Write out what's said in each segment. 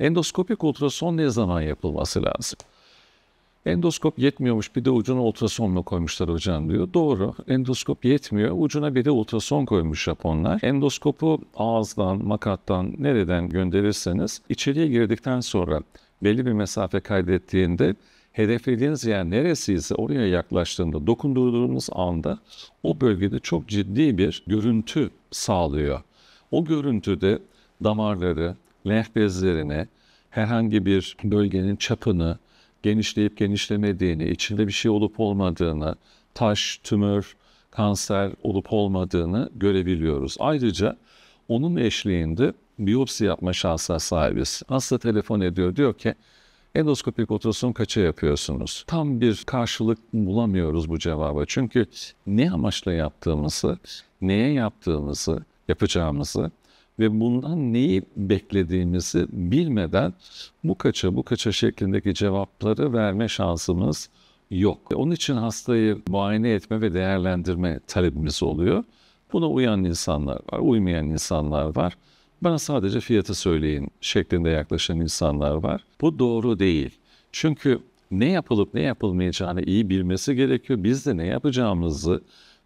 Endoskopik ultrason ne zaman yapılması lazım? Endoskop yetmiyormuş bir de ucuna ultrason mu koymuşlar hocam diyor. Doğru endoskop yetmiyor ucuna bir de ultrason koymuş Japonlar. Endoskopu ağızdan, makattan nereden gönderirseniz içeriye girdikten sonra belli bir mesafe kaydettiğinde hedeflediğiniz yer neresi ise oraya yaklaştığında dokunduğunuz anda o bölgede çok ciddi bir görüntü sağlıyor. O görüntüde damarları, lenf bezlerine herhangi bir bölgenin çapını genişleyip genişlemediğini, içinde bir şey olup olmadığını, taş, tümör, kanser olup olmadığını görebiliyoruz. Ayrıca onun eşliğinde biyopsi yapma şansına sahibiz. Hasta telefon ediyor diyor ki endoskopik ultrason kaça yapıyorsunuz? Tam bir karşılık bulamıyoruz bu cevaba. Çünkü ne amaçla yaptığımızı, neye yaptığımızı, yapacağımızı ve bundan neyi beklediğimizi bilmeden bu kaça bu kaça şeklindeki cevapları verme şansımız yok. Onun için hastayı muayene etme ve değerlendirme talebimiz oluyor. Buna uyan insanlar var, uymayan insanlar var. Bana sadece fiyatı söyleyin şeklinde yaklaşan insanlar var. Bu doğru değil. Çünkü ne yapılıp ne yapılmayacağını iyi bilmesi gerekiyor. Biz de ne yapacağımızı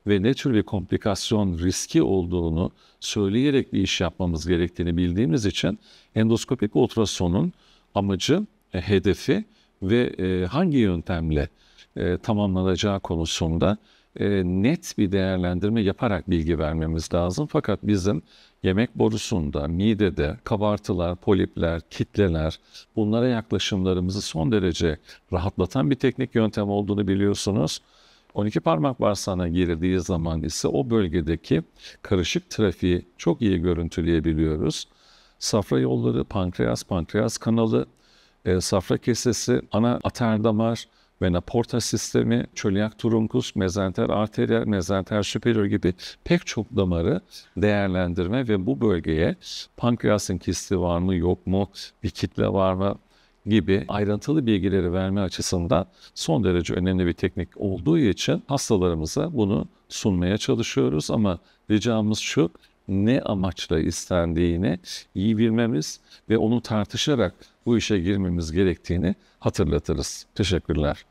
ve ne tür bir komplikasyon riski olduğunu söyleyerek bir iş yapmamız gerektiğini bildiğimiz için endoskopik ultrasonun amacı, e, hedefi ve e, hangi yöntemle e, tamamlanacağı konusunda e, net bir değerlendirme yaparak bilgi vermemiz lazım. Fakat bizim yemek borusunda, midede kabartılar, polipler, kitleler bunlara yaklaşımlarımızı son derece rahatlatan bir teknik yöntem olduğunu biliyorsunuz. 12 parmak bağırsağına girildiği zaman ise o bölgedeki karışık trafiği çok iyi görüntüleyebiliyoruz. Safra yolları, pankreas, pankreas kanalı, e, safra kesesi, ana ater damar, vena porta sistemi, çölyak turunkus, mezenter arteriyel, mezenter superior gibi pek çok damarı değerlendirme ve bu bölgeye pankreasın kisti var mı yok mu, bir kitle var mı, gibi ayrıntılı bilgileri verme açısından son derece önemli bir teknik olduğu için hastalarımıza bunu sunmaya çalışıyoruz ama ricamız şu ne amaçla istendiğini iyi bilmemiz ve onu tartışarak bu işe girmemiz gerektiğini hatırlatırız. Teşekkürler.